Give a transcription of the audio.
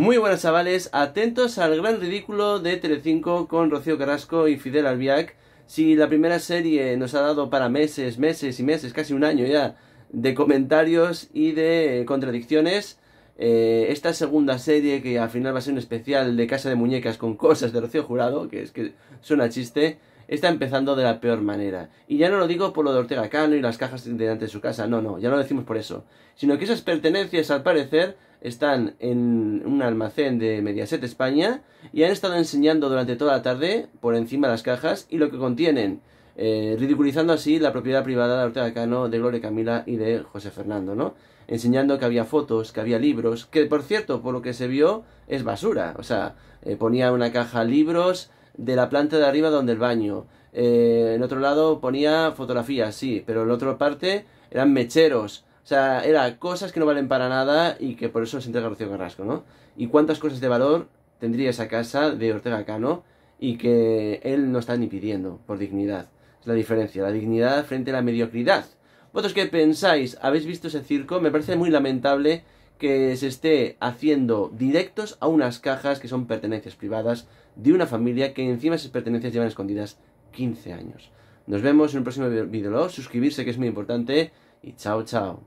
Muy buenas chavales, atentos al gran ridículo de Telecinco con Rocío Carrasco y Fidel Albiac. Si la primera serie nos ha dado para meses, meses y meses, casi un año ya, de comentarios y de contradicciones, eh, esta segunda serie que al final va a ser un especial de Casa de Muñecas con cosas de Rocío Jurado, que es que suena chiste, está empezando de la peor manera. Y ya no lo digo por lo de Ortega Cano y las cajas delante de su casa, no, no, ya no lo decimos por eso, sino que esas pertenencias al parecer están en un almacén de Mediaset España y han estado enseñando durante toda la tarde por encima de las cajas y lo que contienen, eh, ridiculizando así la propiedad privada de Ortega Cano, de Gloria Camila y de José Fernando, ¿no? Enseñando que había fotos, que había libros, que por cierto, por lo que se vio, es basura. O sea, eh, ponía una caja libros de la planta de arriba donde el baño. Eh, en otro lado ponía fotografías, sí, pero en otra parte eran mecheros o sea, era cosas que no valen para nada y que por eso se entrega Rocío Carrasco, ¿no? Y cuántas cosas de valor tendría esa casa de Ortega Cano y que él no está ni pidiendo por dignidad. Es la diferencia, la dignidad frente a la mediocridad. ¿Vosotros qué pensáis? ¿Habéis visto ese circo? Me parece muy lamentable que se esté haciendo directos a unas cajas que son pertenencias privadas de una familia que encima esas pertenencias llevan escondidas 15 años. Nos vemos en el próximo lo Suscribirse que es muy importante y chao chao.